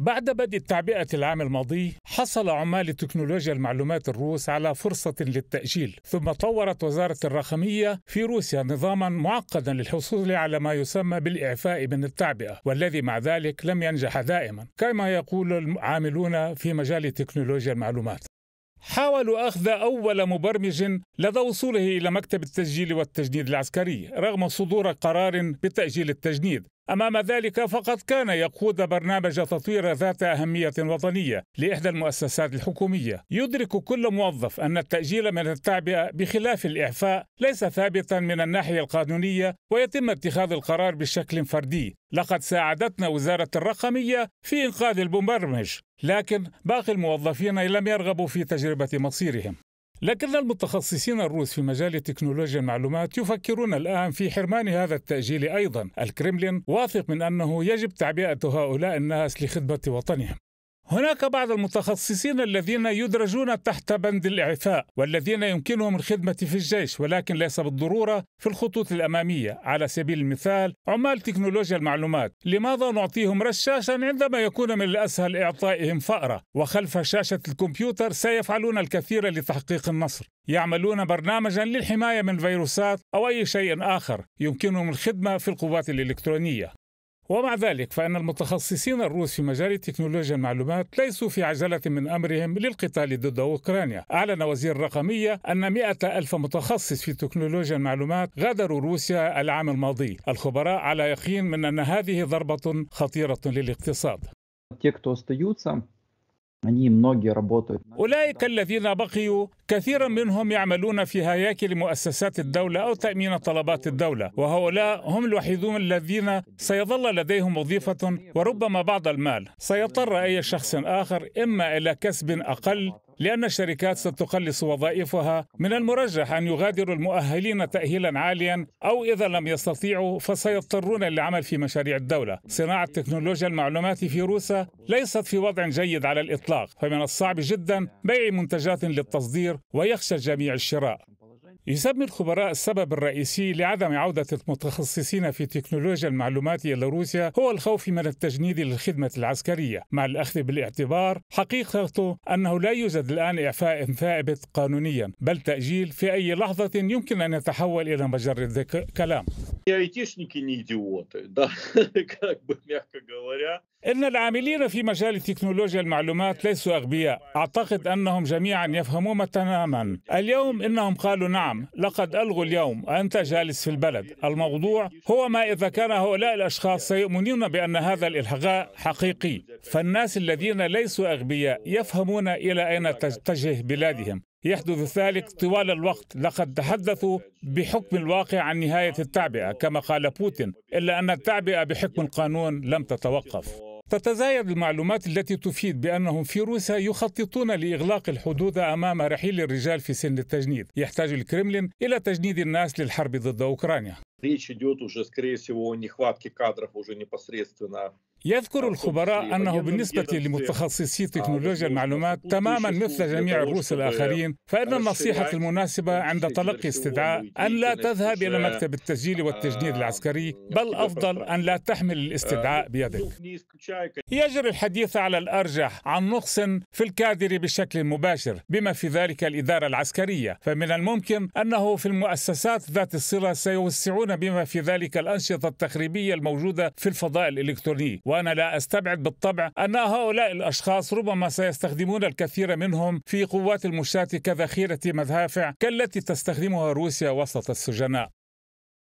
بعد بدء التعبئة العام الماضي حصل عمال تكنولوجيا المعلومات الروس على فرصة للتأجيل ثم طورت وزارة الرقمية في روسيا نظاما معقدا للحصول على ما يسمى بالإعفاء من التعبئة والذي مع ذلك لم ينجح دائما كما يقول العاملون في مجال تكنولوجيا المعلومات حاولوا أخذ أول مبرمج لدى وصوله إلى مكتب التسجيل والتجنيد العسكري رغم صدور قرار بتأجيل التجنيد أمام ذلك فقد كان يقود برنامج تطوير ذات أهمية وطنية لإحدى المؤسسات الحكومية يدرك كل موظف أن التأجيل من التعبئة بخلاف الإعفاء ليس ثابتا من الناحية القانونية ويتم اتخاذ القرار بشكل فردي لقد ساعدتنا وزارة الرقمية في إنقاذ المبرمج لكن باقي الموظفين لم يرغبوا في تجربة مصيرهم لكن المتخصصين الروس في مجال تكنولوجيا المعلومات يفكرون الآن في حرمان هذا التأجيل أيضا الكرملين واثق من أنه يجب تعبئة هؤلاء الناس لخدمة وطنهم هناك بعض المتخصصين الذين يدرجون تحت بند الإعفاء والذين يمكنهم الخدمة في الجيش ولكن ليس بالضرورة في الخطوط الأمامية على سبيل المثال عمال تكنولوجيا المعلومات لماذا نعطيهم رشاشا عندما يكون من الأسهل إعطائهم فأرة وخلف شاشة الكمبيوتر سيفعلون الكثير لتحقيق النصر يعملون برنامجا للحماية من فيروسات أو أي شيء آخر يمكنهم الخدمة في القوات الإلكترونية ومع ذلك فإن المتخصصين الروس في مجال تكنولوجيا المعلومات ليسوا في عجلة من أمرهم للقتال ضد أوكرانيا أعلن وزير الرقمية أن مئة ألف متخصص في تكنولوجيا المعلومات غادروا روسيا العام الماضي الخبراء على يقين من أن هذه ضربة خطيرة للاقتصاد أولئك الذين بقيوا كثيرا منهم يعملون في هياكل مؤسسات الدولة أو تأمين طلبات الدولة وهؤلاء هم الوحيدون الذين سيظل لديهم وظيفة وربما بعض المال سيضطر أي شخص آخر إما إلى كسب أقل لأن الشركات ستقلص وظائفها من المرجح أن يغادر المؤهلين تأهيلا عاليا أو إذا لم يستطيعوا فسيضطرون للعمل في مشاريع الدولة صناعة تكنولوجيا المعلومات في روسيا ليست في وضع جيد على الإطلاق فمن الصعب جدا بيع منتجات للتصدير ويخشى الجميع الشراء يسمي الخبراء السبب الرئيسي لعدم عودة المتخصصين في تكنولوجيا المعلومات إلى روسيا هو الخوف من التجنيد للخدمة العسكرية مع الأخذ بالاعتبار حقيقته أنه لا يوجد الآن إعفاء ثابت قانونيا بل تأجيل في أي لحظة يمكن أن يتحول إلى مجرد كلام. как бы мягко говоря. إن العاملين في مجال تكنولوجيا المعلومات ليسوا أغبياء أعتقد أنهم جميعا يفهمون تماما اليوم إنهم قالوا نعم لقد ألغوا اليوم أنت جالس في البلد الموضوع هو ما إذا كان هؤلاء الأشخاص سيؤمنون بأن هذا الإلغاء حقيقي فالناس الذين ليسوا أغبياء يفهمون إلى أين تتجه بلادهم يحدث ذلك طوال الوقت لقد تحدثوا بحكم الواقع عن نهاية التعبئة كما قال بوتين إلا أن التعبئة بحكم القانون لم تتوقف تتزايد المعلومات التي تفيد بأنهم في روسيا يخططون لإغلاق الحدود أمام رحيل الرجال في سن التجنيد يحتاج الكرملين إلى تجنيد الناس للحرب ضد أوكرانيا Речь идет уже, скорее всего, о нехватке кадров уже непосредственно يذكر الخبراء أنه بالنسبة لمتخصصي تكنولوجيا المعلومات تماما مثل جميع الروس الآخرين فإن النصيحة المناسبة عند تلقي استدعاء أن لا تذهب إلى مكتب التسجيل والتجنيد العسكري بل أفضل أن لا تحمل الاستدعاء بيدك يجري الحديث على الأرجح عن نقص في الكادر بشكل مباشر بما في ذلك الإدارة العسكرية فمن الممكن أنه في المؤسسات ذات الصلة سيوسعون بما في ذلك الأنشطة التخريبية الموجودة في الفضاء الإلكتروني وأنا لا أستبعد بالطبع أن هؤلاء الأشخاص ربما سيستخدمون الكثير منهم في قوات المشاة كذخيرة مدافع كالتي تستخدمها روسيا وسط السجناء